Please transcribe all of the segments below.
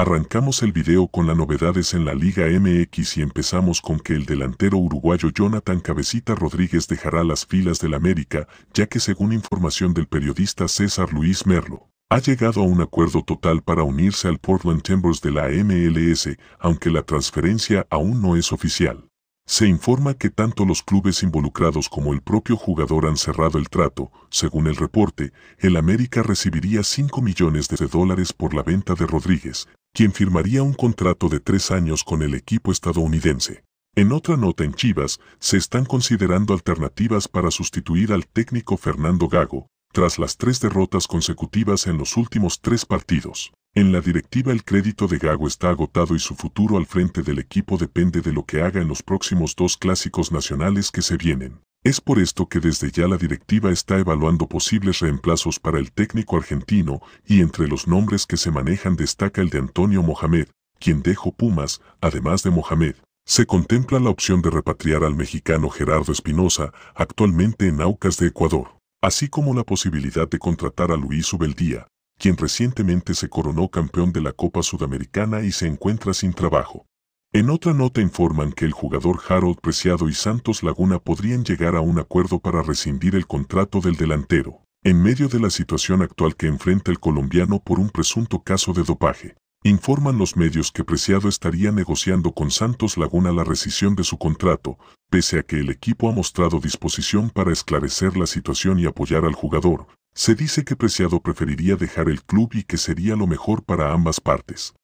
Arrancamos el video con las novedades en la Liga MX y empezamos con que el delantero uruguayo Jonathan Cabecita Rodríguez dejará las filas del América, ya que según información del periodista César Luis Merlo, ha llegado a un acuerdo total para unirse al Portland Timbers de la MLS, aunque la transferencia aún no es oficial. Se informa que tanto los clubes involucrados como el propio jugador han cerrado el trato. Según el reporte, el América recibiría 5 millones de dólares por la venta de Rodríguez, quien firmaría un contrato de tres años con el equipo estadounidense. En otra nota en Chivas, se están considerando alternativas para sustituir al técnico Fernando Gago, tras las tres derrotas consecutivas en los últimos tres partidos. En la directiva el crédito de Gago está agotado y su futuro al frente del equipo depende de lo que haga en los próximos dos clásicos nacionales que se vienen. Es por esto que desde ya la directiva está evaluando posibles reemplazos para el técnico argentino y entre los nombres que se manejan destaca el de Antonio Mohamed, quien dejó Pumas, además de Mohamed. Se contempla la opción de repatriar al mexicano Gerardo Espinosa, actualmente en Aucas de Ecuador, así como la posibilidad de contratar a Luis Ubeldía, quien recientemente se coronó campeón de la Copa Sudamericana y se encuentra sin trabajo. En otra nota informan que el jugador Harold Preciado y Santos Laguna podrían llegar a un acuerdo para rescindir el contrato del delantero, en medio de la situación actual que enfrenta el colombiano por un presunto caso de dopaje. Informan los medios que Preciado estaría negociando con Santos Laguna la rescisión de su contrato, pese a que el equipo ha mostrado disposición para esclarecer la situación y apoyar al jugador. Se dice que Preciado preferiría dejar el club y que sería lo mejor para ambas partes.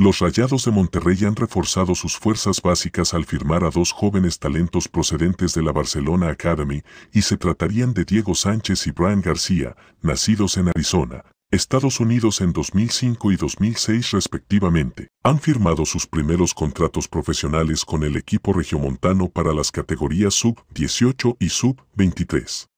Los Rayados de Monterrey han reforzado sus fuerzas básicas al firmar a dos jóvenes talentos procedentes de la Barcelona Academy y se tratarían de Diego Sánchez y Brian García, nacidos en Arizona, Estados Unidos en 2005 y 2006 respectivamente. Han firmado sus primeros contratos profesionales con el equipo regiomontano para las categorías sub-18 y sub-23.